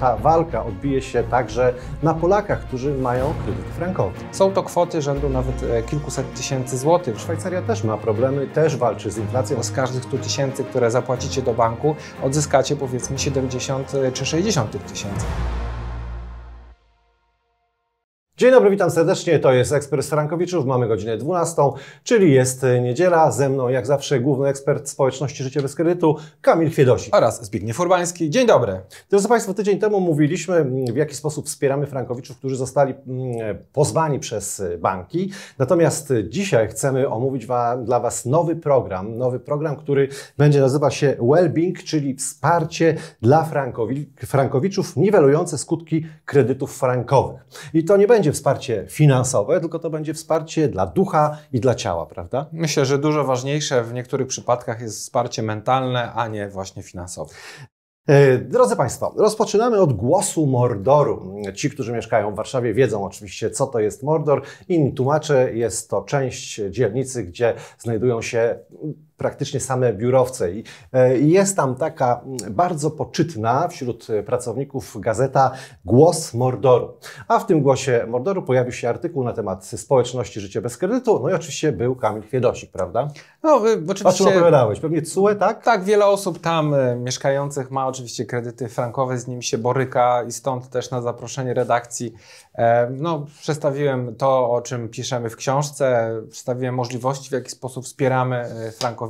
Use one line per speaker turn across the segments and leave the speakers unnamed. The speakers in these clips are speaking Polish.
ta walka odbije się także na Polakach, którzy mają kredyt frankowy. Są to kwoty rzędu nawet e, kilkuset tysięcy złotych. Szwajcaria też ma problemy,
też walczy z inflacją. Z każdych 100 tysięcy, które zapłacicie do banku, odzyskacie powiedzmy
70 e, czy 60 tysięcy. Dzień dobry, witam serdecznie. To jest Ekspert Frankowiczów. Mamy godzinę 12, czyli jest niedziela. Ze mną, jak zawsze, główny ekspert społeczności Życie bez kredytu, Kamil Kwiedosi. Oraz Zbigniew Furbański. Dzień dobry. Drodzy Państwo, tydzień temu mówiliśmy, w jaki sposób wspieramy Frankowiczów, którzy zostali mm, pozwani przez banki. Natomiast dzisiaj chcemy omówić dla Was nowy program. Nowy program, który będzie nazywa się Wellbeing, czyli wsparcie dla Frankowiczów niwelujące skutki kredytów frankowych. I to nie będzie będzie wsparcie finansowe, tylko to będzie wsparcie dla ducha i dla ciała, prawda?
Myślę, że dużo ważniejsze w niektórych przypadkach jest wsparcie mentalne, a nie właśnie finansowe.
E, drodzy Państwo, rozpoczynamy od głosu Mordoru. Ci, którzy mieszkają w Warszawie, wiedzą oczywiście, co to jest Mordor. Im tłumaczę, jest to część dzielnicy, gdzie znajdują się praktycznie same biurowce. I e, jest tam taka mm, bardzo poczytna wśród e, pracowników gazeta Głos Mordoru. A w tym Głosie Mordoru pojawił się artykuł na temat społeczności Życie bez kredytu. No i oczywiście był Kamil Kwiedosik, prawda?
No, oczywiście. O czym opowiadałeś?
Pewnie CUE, tak? Tak, wiele osób
tam e, mieszkających ma oczywiście kredyty frankowe, z nim się boryka i stąd też na zaproszenie redakcji no, przedstawiłem to, o czym piszemy w książce, przedstawiłem możliwości, w jaki sposób wspieramy frankowiczów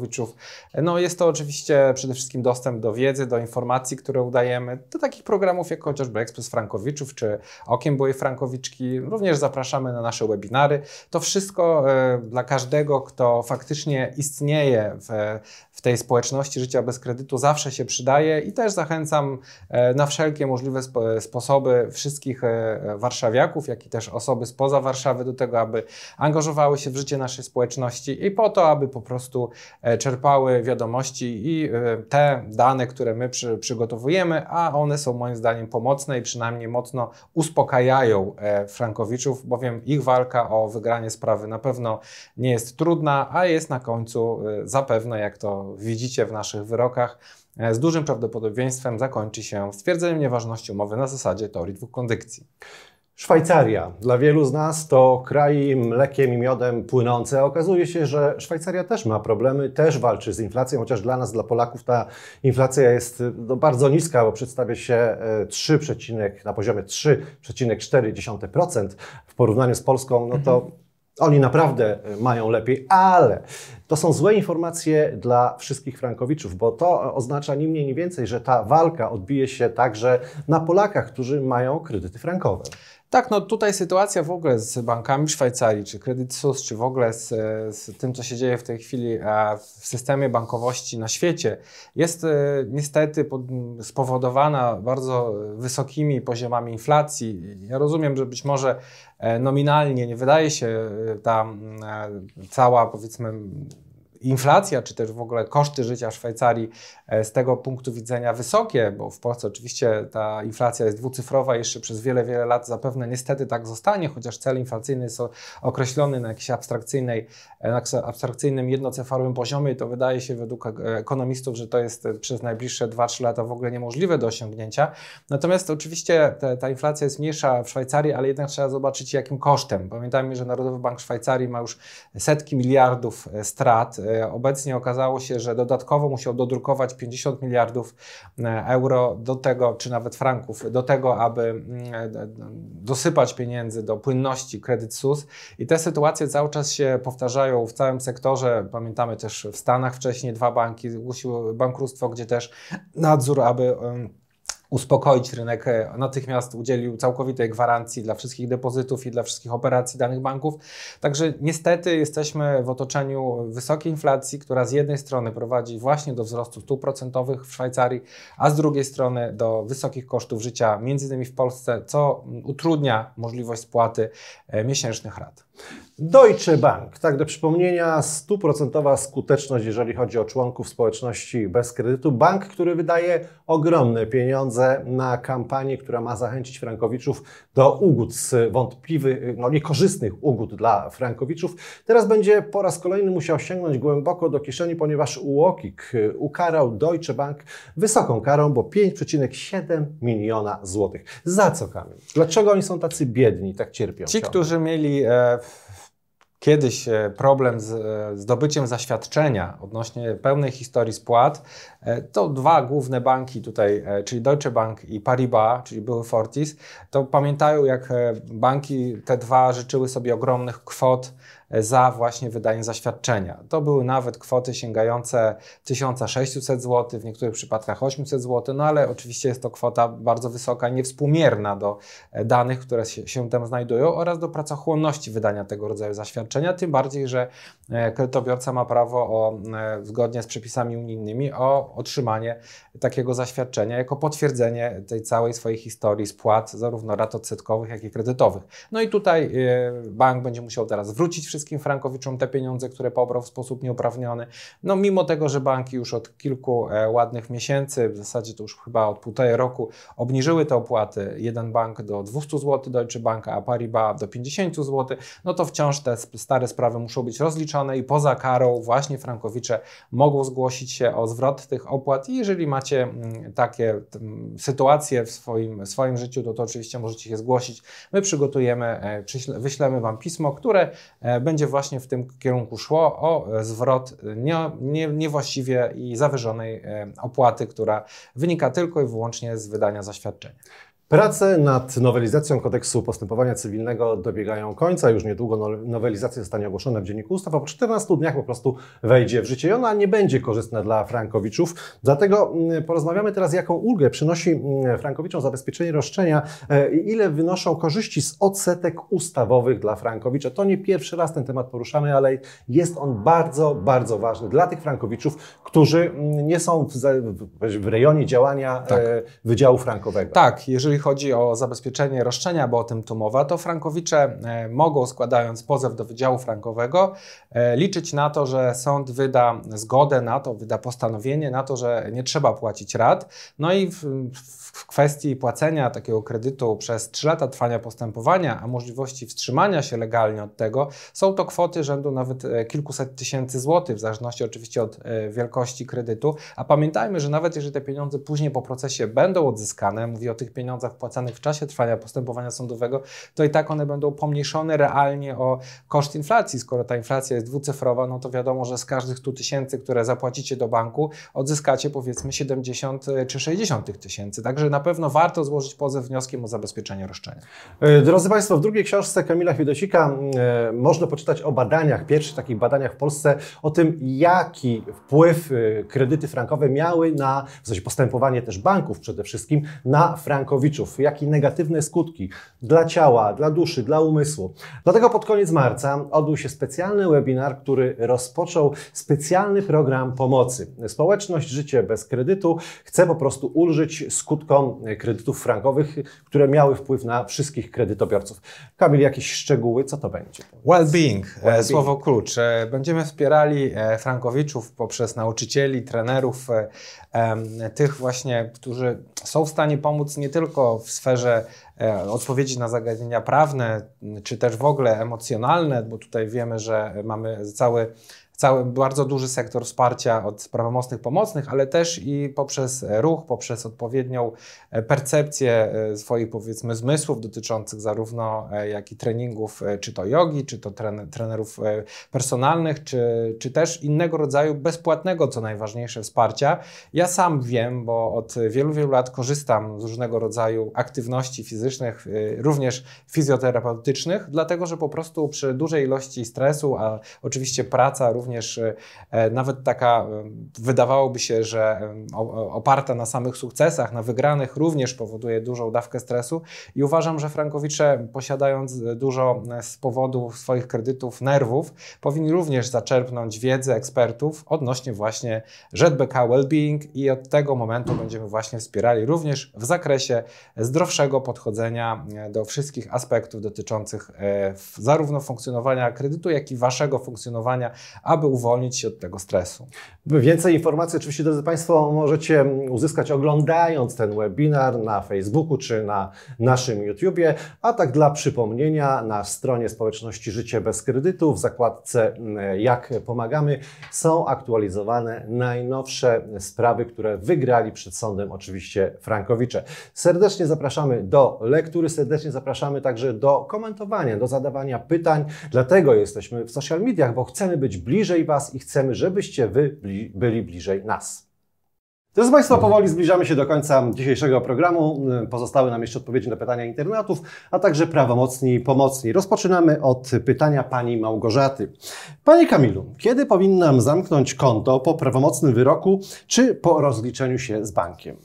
no jest to oczywiście przede wszystkim dostęp do wiedzy, do informacji, które udajemy, do takich programów jak chociażby Ekspres Frankowiczów czy Okiem Byłej Frankowiczki. Również zapraszamy na nasze webinary. To wszystko e, dla każdego, kto faktycznie istnieje w, w tej społeczności życia bez kredytu, zawsze się przydaje i też zachęcam e, na wszelkie możliwe sposoby wszystkich e, warszawiaków, jak i też osoby spoza Warszawy do tego, aby angażowały się w życie naszej społeczności i po to, aby po prostu E, czerpały wiadomości i e, te dane, które my przy, przygotowujemy, a one są moim zdaniem pomocne i przynajmniej mocno uspokajają e, Frankowiczów, bowiem ich walka o wygranie sprawy na pewno nie jest trudna, a jest na końcu zapewne, jak to widzicie w naszych wyrokach, z dużym prawdopodobieństwem zakończy
się stwierdzeniem nieważności umowy na zasadzie teorii dwóch kondycji. Szwajcaria. Dla wielu z nas to kraj mlekiem i miodem płynące. Okazuje się, że Szwajcaria też ma problemy, też walczy z inflacją, chociaż dla nas, dla Polaków ta inflacja jest no, bardzo niska, bo przedstawia się 3, e, na poziomie 3,4% w porównaniu z Polską, no to mhm. oni naprawdę e, mają lepiej, ale to są złe informacje dla wszystkich Frankowiczów, bo to oznacza nie mniej, więcej, że ta walka odbije się także na Polakach, którzy mają kredyty frankowe.
Tak, no tutaj sytuacja w ogóle z bankami w Szwajcarii, czy Credit Suisse, czy w ogóle z, z, tym, co się dzieje w tej chwili w systemie bankowości na świecie, jest e, niestety spowodowana bardzo wysokimi poziomami inflacji. Ja rozumiem, że być może e, nominalnie nie wydaje się e, ta cała, powiedzmy, inflacja, czy też w ogóle koszty życia w Szwajcarii e, z tego punktu widzenia wysokie, bo w Polsce oczywiście ta inflacja jest dwucyfrowa, jeszcze przez wiele, wiele lat zapewne niestety tak zostanie, chociaż cel inflacyjny jest określony na jakimś abstrakcyjnej, e, na abstrakcyjnym jednocyfrowym poziomie i to wydaje się według e, ekonomistów, że to jest przez najbliższe 2-3 lata w ogóle niemożliwe do osiągnięcia. Natomiast oczywiście ta, ta inflacja jest mniejsza w Szwajcarii, ale jednak trzeba zobaczyć jakim kosztem. Pamiętajmy, że Narodowy Bank Szwajcarii ma już setki miliardów strat E, obecnie okazało się, że dodatkowo musiał dodrukować 50 miliardów e, euro do tego, czy nawet franków, do tego, aby mm, e, dosypać pieniędzy do płynności kredyt SUS. I te sytuacje cały czas się powtarzają w całym sektorze. Pamiętamy też w Stanach wcześniej dwa banki zgłosiły bankructwo, gdzie też nadzór, aby uspokoić rynek. E, natychmiast udzielił całkowitej gwarancji dla wszystkich depozytów i dla wszystkich operacji danych banków. Także niestety jesteśmy w otoczeniu wysokiej inflacji, która z jednej strony prowadzi właśnie do wzrostu stóp procentowych w Szwajcarii, a z drugiej strony do wysokich kosztów życia, między innymi w Polsce, co utrudnia możliwość spłaty
e, miesięcznych rat. Deutsche Bank. Tak do przypomnienia, stuprocentowa skuteczność, jeżeli chodzi o członków społeczności bez kredytu. Bank, który wydaje ogromne pieniądze na kampanię, która ma zachęcić Frankowiczów do ugód z wątpliwych, no niekorzystnych ugód dla Frankowiczów. Teraz będzie po raz kolejny musiał sięgnąć głęboko do kieszeni, ponieważ Łokik ukarał Deutsche Bank wysoką karą, bo 5,7 miliona złotych. Za co, Kamil? Dlaczego oni są tacy biedni, tak cierpią? Ci, którzy mieli... E kiedyś e, problem z e, zdobyciem zaświadczenia
odnośnie pełnej historii spłat, e, to dwa główne banki tutaj, czyli Deutsche Bank i Paribas, czyli były Fortis, to pamiętają jak banki te dwa życzyły sobie ogromnych kwot za właśnie wydanie zaświadczenia. To były nawet kwoty sięgające 1600 zł, w niektórych przypadkach 800 zł, no ale oczywiście jest to kwota bardzo wysoka, niewspółmierna do e, danych, które się tam znajdują oraz do pracochłonności wydania tego rodzaju zaświadczenia, tym bardziej, że e, kredytobiorca ma prawo o, e, zgodnie z przepisami unijnymi o otrzymanie takiego zaświadczenia jako potwierdzenie tej całej swojej historii spłat, zarówno rat odsetkowych, jak i kredytowych. No i tutaj bank będzie musiał teraz wrócić wszystko wszystkim Frankowiczom te pieniądze, które pobrał w sposób nieuprawniony. No mimo tego, że banki już od kilku e, ładnych miesięcy, w zasadzie to już chyba od półtorej roku, obniżyły te opłaty, jeden bank do 200 zł, Deutsche Bank, a Paribas do 50 zł, no to wciąż te stare sprawy muszą być rozliczane i poza karą właśnie Frankowicze mogą zgłosić się o zwrot tych opłat i jeżeli macie mm, takie mm, sytuacje w swoim, swoim życiu, to, to oczywiście możecie się zgłosić. My przygotujemy, e, wyślemy Wam pismo, które e, będzie właśnie w tym kierunku szło o e, zwrot e, nie, nie, niewłaściwie i zawyżonej e, opłaty, która wynika tylko i wyłącznie
z wydania zaświadczenia. Prace nad nowelizacją kodeksu postępowania cywilnego dobiegają końca. Już niedługo no-, nowelizacja zostanie ogłoszona w Dzienniku Ustaw, a po 14 dniach po prostu wejdzie w życie i ona nie będzie korzystna dla frankowiczów. Dlatego mm, porozmawiamy teraz, jaką ulgę przynosi mm, frankowiczom zabezpieczenie roszczenia i e, ile wynoszą korzyści z odsetek ustawowych dla frankowicza. To nie pierwszy raz ten temat poruszamy, ale jest on bardzo, bardzo ważny dla tych frankowiczów, którzy mm, nie są w, w rejonie działania tak. E,
Wydziału Frankowego. Tak, jeżeli jeżeli chodzi o zabezpieczenie roszczenia tu tumowa to frankowicze e, mogą, składając pozew do Wydziału Frankowego, e, liczyć na to, że sąd wyda zgodę na to, wyda postanowienie na to, że nie trzeba płacić rat. No i w, w kwestii płacenia takiego kredytu przez 3 lata trwania postępowania, a możliwości wstrzymania się legalnie od tego, są to kwoty rzędu nawet e, kilkuset tysięcy złotych, w zależności oczywiście od wielkości kredytu. A pamiętajmy, że nawet jeżeli te pieniądze później po procesie będą odzyskane, mówię o tych pieniądzach, odsetek wpłacanych w czasie trwania postępowania sądowego, to i tak one będą pomniejszone realnie o koszt inflacji. Skoro ta inflacja jest dwucyfrowa, no to wiadomo, że z każdych 100 tysięcy, które zapłacicie do banku, odzyskacie powiedzmy 70 e, czy 60 tysięcy.
Także na pewno warto złożyć pozew wnioskiem o zabezpieczenie roszczenia. E, drodzy Państwo, w drugiej książce Kamila Fiedosika e, można poczytać o badaniach, pierwszych takich badaniach w Polsce, o tym, jaki wpływ kredyty frankowe miały na w sensie postępowanie też banków przede wszystkim na frankowiczów jakie jak i negatywne skutki dla ciała, dla duszy, dla umysłu. Dlatego pod koniec marca odbył się specjalny webinar, który rozpoczął specjalny program pomocy. Społeczność Życie bez kredytu chce po prostu ulżyć skutkom kredytów frankowych, które miały wpływ na wszystkich kredytobiorców. Kamil, jakieś szczegóły, co to będzie? Wellbeing, e, well słowo klucz. E, będziemy wspierali e,
frankowiczów poprzez nauczycieli, trenerów, tych właśnie, którzy są w stanie pomóc nie tylko w sferze e, odpowiedzi na zagadnienia prawne, czy też w ogóle emocjonalne, bo tutaj wiemy, że mamy cały cały, bardzo duży sektor wsparcia od prawomocnych pomocnych, ale też i poprzez ruch, poprzez odpowiednią e, percepcję e, swoich powiedzmy zmysłów dotyczących zarówno e, jak i treningów, czy to jogi, czy to tren, trenerów personalnych, czy, czy też innego rodzaju bezpłatnego, co najważniejsze, wsparcia. Ja sam wiem, bo od wielu, wielu lat korzystam z różnego rodzaju aktywności fizycznych, również fizjoterapeutycznych, dlatego że po prostu przy dużej ilości stresu, a oczywiście praca również również y, e, nawet taka, y, wydawałoby się, że y, oparta na samych sukcesach, na wygranych, również powoduje dużą dawkę stresu i uważam, że frankowicze posiadając dużo e, z powodu swoich kredytów nerwów, powinni również zaczerpnąć wiedzę ekspertów odnośnie właśnie ZBK Wellbeing i od tego momentu będziemy właśnie wspierali również w zakresie zdrowszego podchodzenia e, do wszystkich aspektów dotyczących zarówno funkcjonowania kredytu, jak i waszego funkcjonowania, aby aby uwolnić się od tego
stresu. Więcej informacji oczywiście, drodzy Państwo, możecie uzyskać oglądając ten webinar na Facebooku czy na naszym YouTubie, a tak dla przypomnienia na stronie społeczności Życie bez kredytu w zakładce mm, Jak pomagamy są aktualizowane najnowsze sprawy, które wygrali przed sądem oczywiście Frankowicze. Serdecznie zapraszamy do lektury, serdecznie zapraszamy także do komentowania, do zadawania pytań. Dlatego jesteśmy w social mediach, bo chcemy być bliżej bliżej Was i chcemy, żebyście Wy byli bliżej nas. Drodzy Państwo, powoli zbliżamy się do końca dzisiejszego programu. Pozostały nam jeszcze odpowiedzi na pytania internautów, a także prawomocni i pomocni. Rozpoczynamy od pytania pani Małgorzaty. Panie Kamilu, kiedy powinnam zamknąć konto po prawomocnym wyroku czy po rozliczeniu się z bankiem?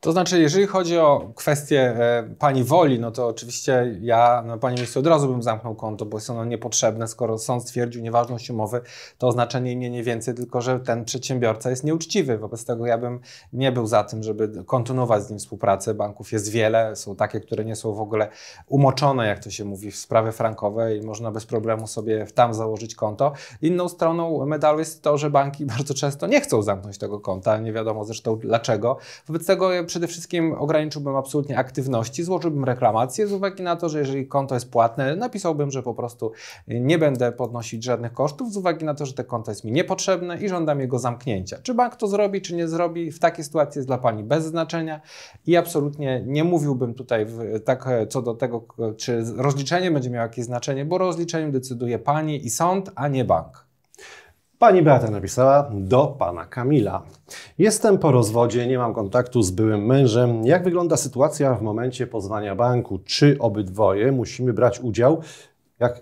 To znaczy, jeżeli chodzi o kwestię e, pani woli, no to oczywiście ja na no, pani miejscu od razu bym zamknął konto, bo jest ono niepotrzebne. Skoro sąd stwierdził nieważność umowy, to oznaczenie nie, nie więcej, tylko że ten przedsiębiorca jest nieuczciwy. Wobec tego ja bym nie był za tym, żeby kontynuować z nim współpracę. Banków jest wiele, są takie, które nie są w ogóle umoczone, jak to się mówi, w sprawy frankowe i można bez problemu sobie tam założyć konto. Inną stroną medalu jest to, że banki bardzo często nie chcą zamknąć tego konta, nie wiadomo zresztą dlaczego. Wobec tego e, przede wszystkim ograniczyłbym absolutnie aktywności, złożyłbym reklamację z uwagi na to, że jeżeli konto jest płatne, napisałbym, że po prostu nie będę podnosić żadnych kosztów z uwagi na to, że te konto jest mi niepotrzebne i żądam jego zamknięcia. Czy bank to zrobi, czy nie zrobi, w takiej sytuacji jest dla Pani bez znaczenia i absolutnie nie mówiłbym tutaj w, tak e, co do tego, czy rozliczenie będzie miało jakieś znaczenie,
bo rozliczeniem decyduje Pani i sąd, a nie bank. Pani Beata napisała do pana Kamila. Jestem po rozwodzie, nie mam kontaktu z byłym mężem. Jak wygląda sytuacja w momencie pozwania banku? Czy obydwoje musimy brać udział, jak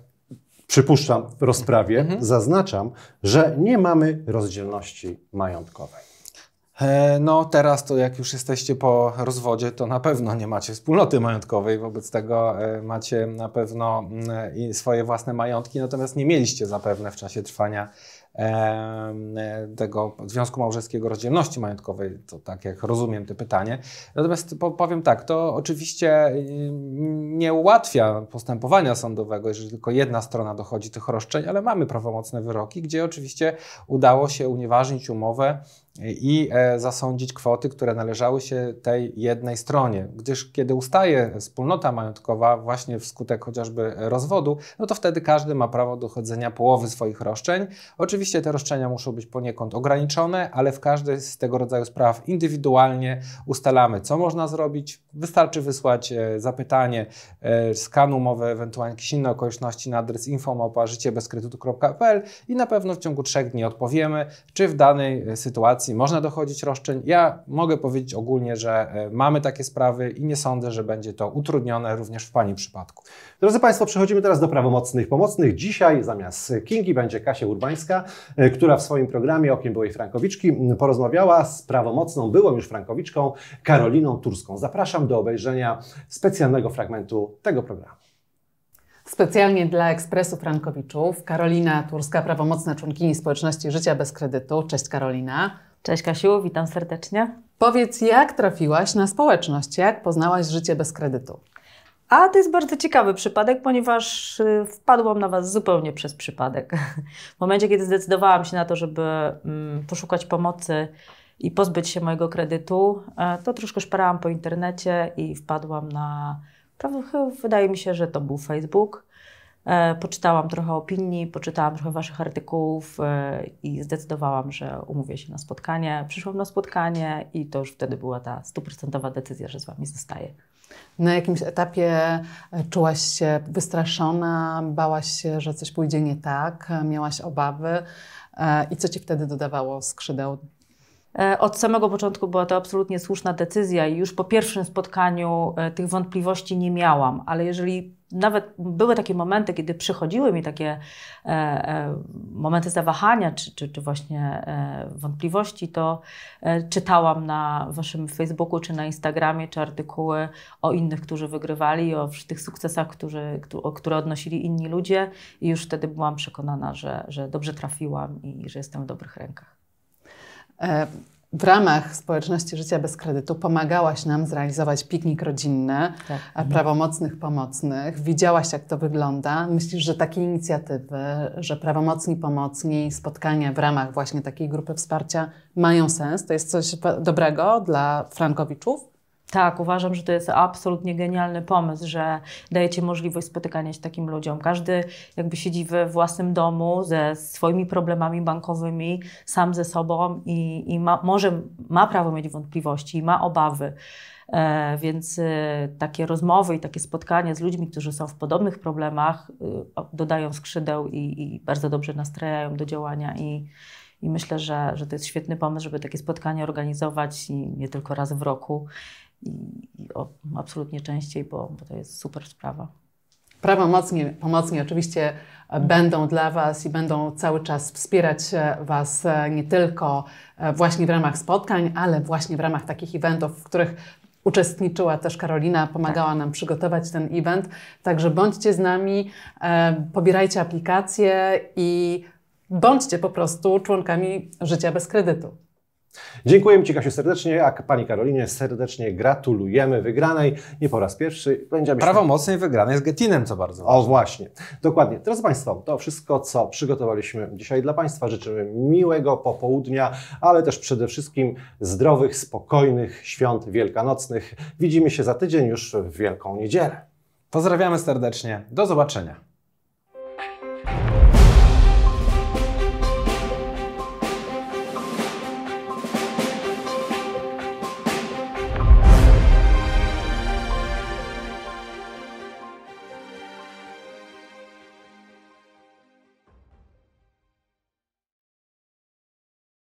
przypuszczam, w rozprawie? Mhm. Zaznaczam, że nie mamy rozdzielności majątkowej. E, no, teraz to jak już jesteście po rozwodzie,
to na pewno nie macie wspólnoty majątkowej, wobec tego e, macie na pewno mm, swoje własne majątki, natomiast nie mieliście zapewne w czasie trwania E, tego Związku Małżeńskiego Rozdzielności Majątkowej, to tak jak rozumiem te pytanie. Natomiast powiem tak, to oczywiście mm, nie ułatwia postępowania sądowego, jeżeli tylko jedna strona dochodzi tych roszczeń, ale mamy prawomocne wyroki, gdzie oczywiście udało się unieważnić umowę i e, zasądzić kwoty, które należały się tej jednej stronie. Gdyż kiedy ustaje wspólnota majątkowa właśnie wskutek chociażby rozwodu, no to wtedy każdy ma prawo dochodzenia połowy swoich roszczeń. Oczywiście te roszczenia muszą być poniekąd ograniczone, ale w każdej z tego rodzaju spraw indywidualnie ustalamy, co można zrobić. Wystarczy wysłać e, zapytanie, e, skan umowy, ewentualnie jakieś inne okoliczności na adres infomopa i na pewno w ciągu trzech dni odpowiemy, czy w danej sytuacji inflacji można dochodzić roszczeń. Ja mogę powiedzieć ogólnie, że e, mamy takie
sprawy i nie sądzę, że będzie to utrudnione również w Pani przypadku. Drodzy Państwo, przechodzimy teraz do prawomocnych pomocnych. Dzisiaj zamiast Kingi będzie Kasia Urbańska, e, która w swoim programie Okiem byłej Frankowiczki porozmawiała z prawomocną, byłą już Frankowiczką, Karoliną Turską. Zapraszam do obejrzenia specjalnego fragmentu tego programu.
Specjalnie dla Ekspresu Frankowiczów Karolina Turska, prawomocna członkini Społeczności Życia bez Kredytu. Cześć Karolina. Cześć Kasiu, witam serdecznie. Powiedz, jak trafiłaś na społeczność? Jak poznałaś życie bez kredytu? A to jest bardzo ciekawy przypadek, ponieważ y,
wpadłam na Was zupełnie przez przypadek. W momencie, kiedy zdecydowałam się na to, żeby mm, poszukać pomocy i pozbyć się mojego kredytu, e, to troszkę szparałam po internecie i wpadłam na, wydaje mi się, że to był Facebook. E, poczytałam trochę opinii, poczytałam trochę Waszych artykułów e, i zdecydowałam, że umówię się na spotkanie. Przyszłam na spotkanie i to już wtedy była ta stuprocentowa decyzja, że z Wami zostaję.
Na jakimś etapie e, czułaś się wystraszona, bałaś się, że coś pójdzie nie tak, miałaś obawy. I co ci wtedy dodawało skrzydeł? Od samego początku była to absolutnie słuszna decyzja i już po pierwszym
spotkaniu tych wątpliwości nie miałam, ale jeżeli nawet były takie momenty, kiedy przychodziły mi takie e, e, momenty zawahania czy, czy, czy właśnie e, wątpliwości, to e, czytałam na waszym Facebooku czy na Instagramie, czy artykuły o innych, którzy wygrywali, o tych sukcesach, którzy, o które odnosili inni
ludzie i już wtedy byłam przekonana, że, że dobrze trafiłam i że jestem w dobrych rękach. E, w ramach społeczności życia bez kredytu pomagałaś nam zrealizować piknik rodzinny, tak. prawomocnych pomocnych, widziałaś jak to wygląda. Myślisz, że takie inicjatywy, że prawomocni pomocni, spotkania w ramach właśnie takiej grupy wsparcia mają sens? To jest coś dobrego dla frankowiczów? Tak,
uważam, że to jest absolutnie genialny pomysł, że dajecie możliwość spotykania się takim ludziom. Każdy jakby siedzi we własnym domu ze swoimi problemami bankowymi, sam ze sobą i, i ma, może ma prawo mieć wątpliwości, i ma obawy. E, więc e, takie rozmowy i takie spotkanie z ludźmi, którzy są w podobnych problemach, e, dodają skrzydeł i, i bardzo dobrze nastrajają do działania i, i myślę, że, że to jest świetny pomysł, żeby takie spotkania organizować i nie tylko raz w roku i,
i o, absolutnie częściej, bo, bo to jest super sprawa. Prawomocni pomocni oczywiście będą dla Was i będą cały czas wspierać e, Was e, nie tylko e, właśnie w ramach spotkań, ale właśnie w ramach takich eventów, w których uczestniczyła też Karolina, pomagała tak. nam przygotować ten event. Także bądźcie z nami, pobierajcie aplikacje i bądźcie po prostu członkami życia
bez kredytu. Dziękujemy Ci Kasiu serdecznie, a Pani Karolinie serdecznie gratulujemy wygranej. Nie po raz pierwszy. Będziemy Prawomocnie się... wygranej z Getinem, co bardzo ważne. O właśnie, dokładnie. Drodzy Państwo, to wszystko, co przygotowaliśmy dzisiaj dla Państwa. Życzymy miłego popołudnia, ale też przede wszystkim zdrowych, spokojnych świąt wielkanocnych. Widzimy się za tydzień już w Wielką Niedzielę. Pozdrawiamy serdecznie. Do zobaczenia.